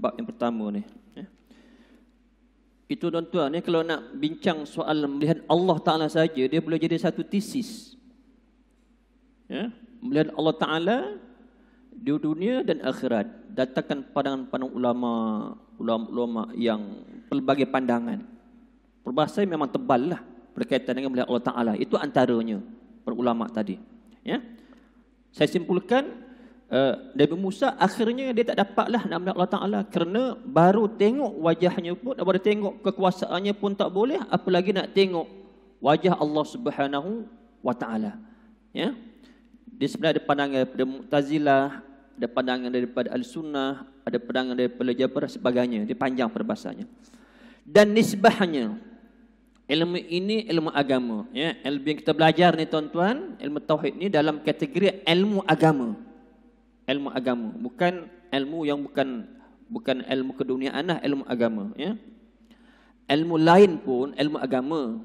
bab yang pertama ni. Ya. Itu tuan-tuan ni ya, kalau nak bincang soal melihat Allah Ta'ala saja dia boleh jadi satu tesis. Ya. Melihat Allah Ta'ala di dunia dan akhirat. Datangkan pandangan pandang ulama, ulama-ulama yang pelbagai pandangan. Perbahasa memang tebal lah berkaitan dengan melihat Allah Ta'ala. Itu antaranya para ulama tadi. Ya. Saya simpulkan Eh, Nabi Musa akhirnya dia tak dapatlah nak melihat Allah Ta'ala kerana baru tengok wajahnya pun baru tengok kekuasaannya pun tak boleh apalagi nak tengok wajah Allah Subhanahu Wa Ta'ala ya di sebelah ada pandangan daripada Mu'tazilah ada pandangan daripada Al-Sunnah ada pandangan daripada Jabar sebagainya dia panjang perbahasannya dan nisbahnya ilmu ini ilmu agama ya ilmu yang kita belajar ni tuan-tuan ilmu tauhid ni dalam kategori ilmu agama ilmu agama bukan ilmu yang bukan bukan ilmu keduniaan lah ilmu agama ya ilmu lain pun ilmu agama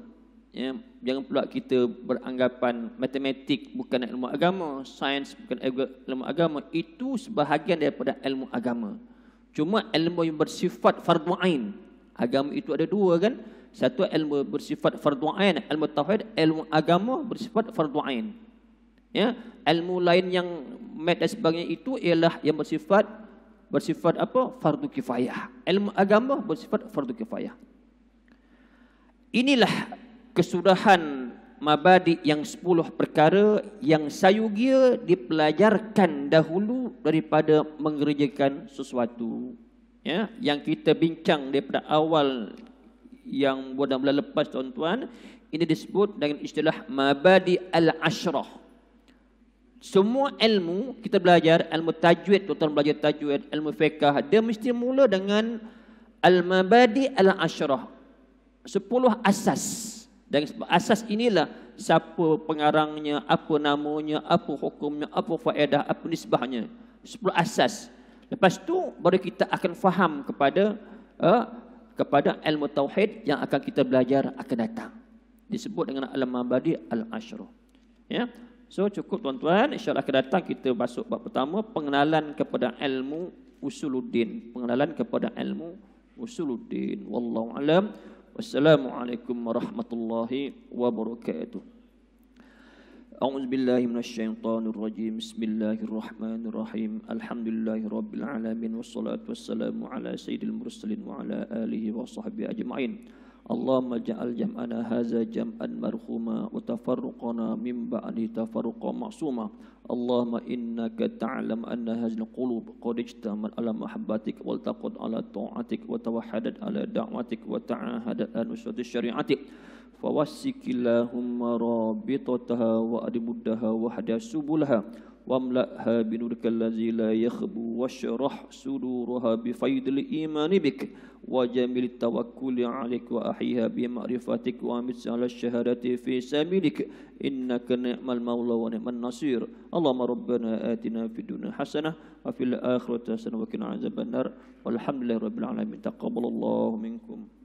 ya jangan pula kita beranggapan matematik bukan ilmu agama sains bukan ilmu agama itu sebahagian daripada ilmu agama cuma ilmu yang bersifat fardu ain agama itu ada dua kan satu ilmu bersifat fardu ain ilmu tauhid ilmu agama bersifat fardu ain ya ilmu lain yang med dan sebagainya itu ialah yang bersifat bersifat apa fardu kifayah ilmu agama bersifat fardu kifayah inilah kesudahan mabadi yang sepuluh perkara yang sayugia dipelajarkan dahulu daripada mengerjakan sesuatu ya yang kita bincang daripada awal yang bulan-bulan lepas tuan-tuan ini disebut dengan istilah mabadi al-ashrah semua ilmu kita belajar, ilmu tajwid, tuan belajar tajwid, ilmu fiqah, dia mesti mula dengan al-mabadi al-asyrah. Sepuluh asas. Dan asas inilah siapa pengarangnya, apa namanya, apa hukumnya, apa faedah, apa nisbahnya. Sepuluh asas. Lepas tu baru kita akan faham kepada uh, kepada ilmu tauhid yang akan kita belajar akan datang. Disebut dengan al-mabadi al-asyrah. Ya. So cukup tuan-tuan, insya-Allah akan datang kita masuk bab pertama pengenalan kepada ilmu usuluddin, pengenalan kepada ilmu usuluddin. Wallahu alam. Wassalamualaikum warahmatullahi wabarakatuh. أعوذ بالله من الشيطان الرجيم بسم الله الرحمن الرحيم الحمد لله رب العالمين والصلاة والسلام على سيد المرسلين وعلى آله وصحبه أجمعين اللهم اجعل جمعنا هذا جمعا مرحوما وتفرقنا من بعده تفرقا معصوما اللهم انك تعلم ان هذه القلوب قد اجتمعت على محبتك والتقت على طاعتك وتوحدت على دعوتك وتعاهدت على نصرة شريعتك fawassikillahumma rabitataha wa adimuddaha wa hadasubulaha wa amla'ha binurka allazi la yakhbu wa syarah suduraha bifaydil imani bik wa jamil tawakkuli alik wa ahiha bima'rifatik wa amitsal syahadati fi samilik. innaka ni'mal maula wa ni'mal nasir Allahumma rabbana atina fi dunya hasanah wa fil akhirati hasanah wa qina azabannar walhamdulillahi rabbil alamin taqabbalallahu minkum